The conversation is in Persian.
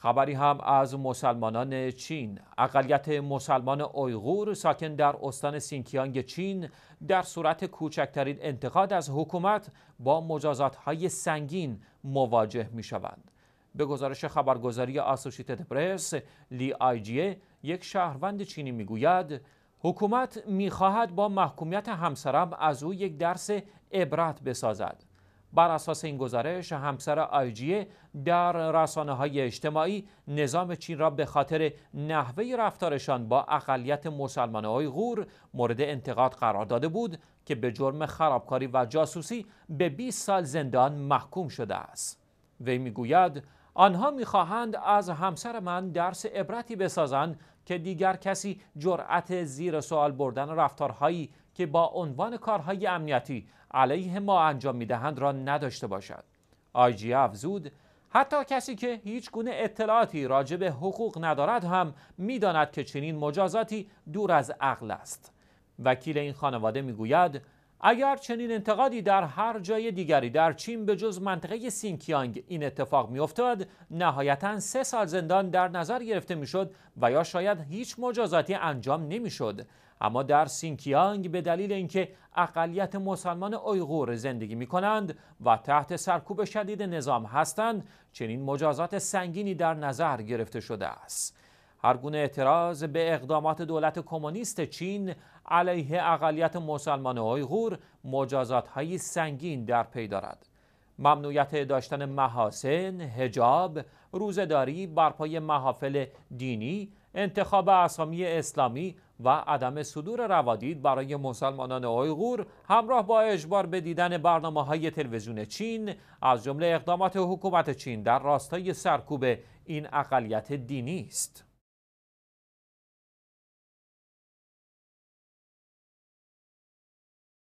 خبری هم از مسلمانان چین اقلیت مسلمان اویغور ساکن در استان سینکیانگ چین در صورت کوچکترین انتقاد از حکومت با مجازات های سنگین مواجه می شوند. به گزارش خبرگزاری آسوشیتد پرس لی جیه یک شهروند چینی میگوید حکومت میخواهد با محکومیت همسرم از او یک درس عبرت بسازد بر اساس این گزارش همسر آیجی در رسانه های اجتماعی نظام چین را به خاطر نحوه رفتارشان با اقلیت مسلمان های غور مورد انتقاد قرار داده بود که به جرم خرابکاری و جاسوسی به 20 سال زندان محکوم شده است وی میگوید آنها میخواهند از همسر من درس عبرتی بسازند که دیگر کسی جرأت زیر سوال بردن رفتارهایی که با عنوان کارهای امنیتی علیه ما انجام میدهند را نداشته باشد آیجی افزود حتی کسی که هیچ گونه اطلاعاتی راجع به حقوق ندارد هم میداند که چنین مجازاتی دور از عقل است وکیل این خانواده میگوید اگر چنین انتقادی در هر جای دیگری در چین به جز منطقه سینکیانگ این اتفاق میافتاد نهایتا سه سال زندان در نظر گرفته میشد و یا شاید هیچ مجازاتی انجام نمیشد اما در سینکیانگ به دلیل اینکه اقلیت مسلمان اویغور زندگی می کنند و تحت سرکوب شدید نظام هستند چنین مجازات سنگینی در نظر گرفته شده است هرگونه اعتراض به اقدامات دولت کمونیست چین علیه اقلیت مسلمان آیغور مجازات های سنگین در پی دارد. ممنوعیت داشتن محاسن، هجاب، روزداری، برپای محافل دینی، انتخاب اسامی اسلامی و عدم صدور روادید برای مسلمانان اویغور همراه با اجبار به دیدن برنامه های تلویزیون چین از جمله اقدامات حکومت چین در راستای سرکوب این اقلیت دینی است.